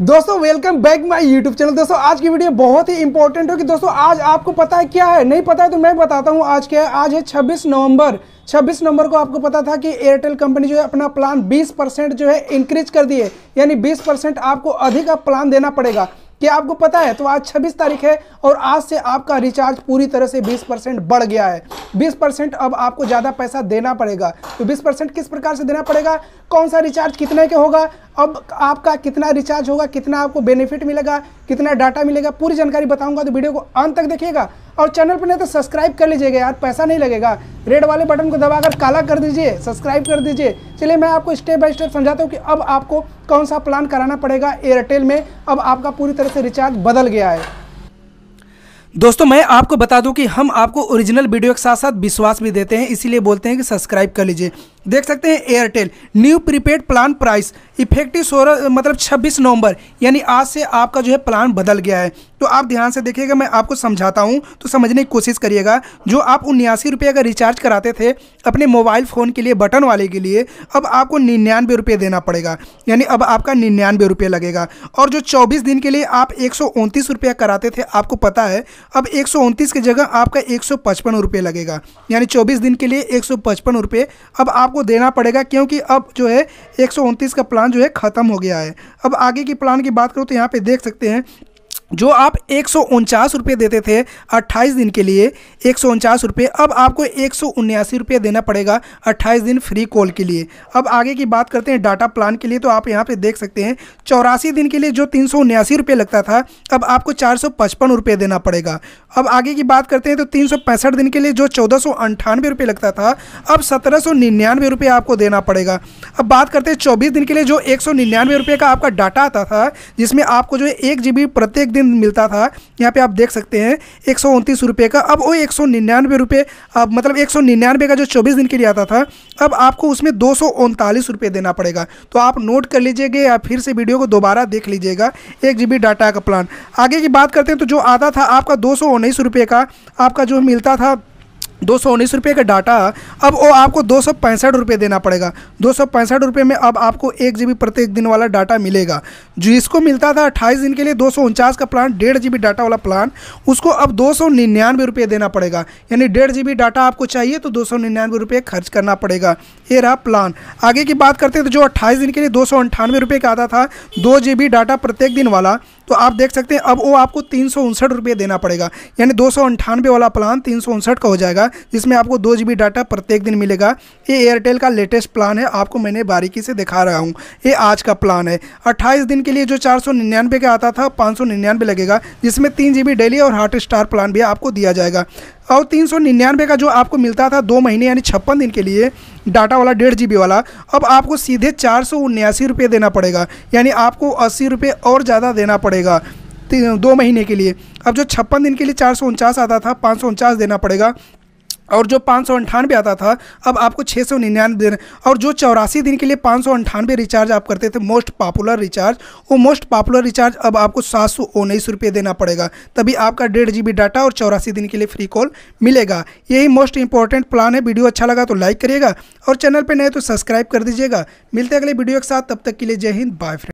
दोस्तों welcome back my YouTube channel दोस्तों आज की वीडियो बहुत ही इंपॉर्टेंट होगी दोस्तों आज आपको पता है क्या है नहीं पता है तो मैं बताता हूँ आज क्या है आज है 26 नवंबर 26 नवंबर को आपको पता था कि एयरटेल कंपनी जो है अपना प्लान 20 परसेंट जो है इंक्रीज कर दिए यानी 20 परसेंट आपको अधिक आप प्लान देना पड़ेगा क्या आपको पता है तो आज 26 तारीख है और आज से आपका रिचार्ज पूरी तरह से 20 परसेंट बढ़ गया है 20 परसेंट अब आपको ज़्यादा पैसा देना पड़ेगा तो 20 परसेंट किस प्रकार से देना पड़ेगा कौन सा रिचार्ज कितने के होगा अब आपका कितना रिचार्ज होगा कितना आपको बेनिफिट मिलेगा कितना डाटा मिलेगा पूरी जानकारी बताऊंगा तो वीडियो को अंत तक देखिएगा और चैनल पर नहीं तो सब्सक्राइब कर लीजिएगा यार पैसा नहीं लगेगा रेड वाले बटन को दबाकर काला कर दीजिए सब्सक्राइब कर दीजिए चलिए मैं आपको स्टेप बाय स्टेप समझाता हूँ कि अब आपको कौन सा प्लान कराना पड़ेगा एयरटेल में अब आपका पूरी तरह से रिचार्ज बदल गया है दोस्तों मैं आपको बता दूं कि हम आपको ओरिजिनल वीडियो के साथ साथ विश्वास भी देते हैं इसीलिए बोलते हैं कि सब्सक्राइब कर लीजिए देख सकते हैं Airtel new prepaid plan price effective सोलह मतलब 26 नवंबर यानी आज से आपका जो है प्लान बदल गया है तो आप ध्यान से देखिएगा मैं आपको समझाता हूँ तो समझने की कोशिश करिएगा जो आप उन्यासी रुपये का रिचार्ज कराते थे अपने मोबाइल फ़ोन के लिए बटन वाले के लिए अब आपको निन्यानवे रुपये देना पड़ेगा यानी अब आपका निन्यानवे रुपये लगेगा और जो चौबीस दिन के लिए आप एक रुपया कराते थे आपको पता है अब एक की जगह आपका एक लगेगा यानी चौबीस दिन के लिए एक रुपये अब आपको आपको देना पड़ेगा क्योंकि अब जो है एक का प्लान जो है ख़त्म हो गया है अब आगे की प्लान की बात करूँ तो यहाँ पर देख सकते हैं जो आप एक सौ रुपये देते थे 28 दिन के लिए एक सौ रुपये अब आपको एक सौ रुपये देना पड़ेगा 28 दिन फ्री कॉल के लिए अब आगे की बात करते हैं डाटा प्लान के लिए तो आप यहाँ पे देख सकते हैं चौरासी दिन के लिए जो तीन सौ रुपये लगता था अब आपको चार सौ पचपन रुपये देना पड़ेगा अब आगे की बात करते हैं तो तीन सौ पैंसठ दिन के लिए जो चौदह सौ अंठानवे रुपये लगता था अब सत्रह सौ निन्यानवे रुपये आपको देना पड़ेगा अब बात करते हैं चौबीस दिन के लिए जो एक सौ निन्यानवे रुपये का आपका डाटा आता था जिसमें आपको जो है एक जी बी प्रत्येक दिन मिलता था यहाँ पे आप देख सकते हैं एक सौ उनतीस का अब वो एक सौ निन्यानवे अब मतलब एक सौ का जो चौबीस दिन के लिए आता था अब आपको उसमें दो सौ उनतालीस देना पड़ेगा तो आप नोट कर लीजिएगा या फिर से वीडियो को दोबारा देख लीजिएगा एक जी डाटा का प्लान आगे की बात करते हैं तो जो आता था आपका दो सौ उन्नीस का आपका जो मिलता था दो सौ उन्नीस रुपये का डाटा अब वो आपको दो सौ पैंसठ रुपये देना पड़ेगा दो सौ पैंसठ रुपये में अब आपको एक जी प्रत्येक दिन वाला डाटा मिलेगा जिसको मिलता था अट्ठाईस दिन के लिए दो सौ उनचास का प्लान डेढ़ जी डाटा वाला प्लान उसको अब दो सौ निन्यानवे रुपये देना पड़ेगा यानी डेढ़ जी डाटा आपको चाहिए तो दो सौ निन्यानवे रुपये खर्च करना पड़ेगा ये रहा प्लान आगे की बात करते हैं तो जो अट्ठाईस दिन के लिए दो सौ अंठानवे रुपये का आता था दो जी डाटा प्रत्येक दिन वाला तो आप देख सकते हैं अब वो आपको तीन सौ उनसठ रुपये देना पड़ेगा यानी दो सौ अंठानवे वाला प्लान तीन सौ उनसठ का हो जाएगा मिलेगा जिसमें आपको दो जी डाटा प्रत्येक दिन मिलेगा ये एयरटेल का लेटेस्ट प्लान है आपको मैंने बारीकी से दिखा रहा हूँ ये आज का प्लान है अट्ठाईस दिन के लिए जो चार का आता था पाँच लगेगा जिसमें तीन जी डेली और हॉट स्टार प्लान भी आपको दिया जाएगा और तीन सौ निन्यानवे का जो आपको मिलता था दो महीने यानी छप्पन दिन के लिए डाटा वाला डेढ़ जी वाला अब आपको सीधे चार सौ उन्यासी रुपये देना पड़ेगा यानी आपको अस्सी रुपये और ज़्यादा देना पड़ेगा दो महीने के लिए अब जो छप्पन दिन के लिए चार सौ उनचास आता था पाँच सौ उनचास देना पड़ेगा और जो पाँच सौ अंठानवे आता था अब आपको छः सौ निन्यानवे दिन और जो चौरासी दिन के लिए पाँच सौ अंठानवे रिचार्ज आप करते थे मोस्ट पॉपुलर रिचार्ज वो मोस्ट पॉपुलर रिचार्ज अब आपको सात सौ उन्नीस रुपये देना पड़ेगा तभी आपका डेढ़ जी डाटा और चौरासी दिन के लिए फ्री कॉल मिलेगा यही मोस्ट इंपॉर्टेंट प्लान है वीडियो अच्छा लगा तो लाइक करिएगा और चैनल पर नए तो सब्सक्राइब कर दीजिएगा मिलते अगले वीडियो के साथ तब तक के लिए जय हिंद बाय फ्रेंड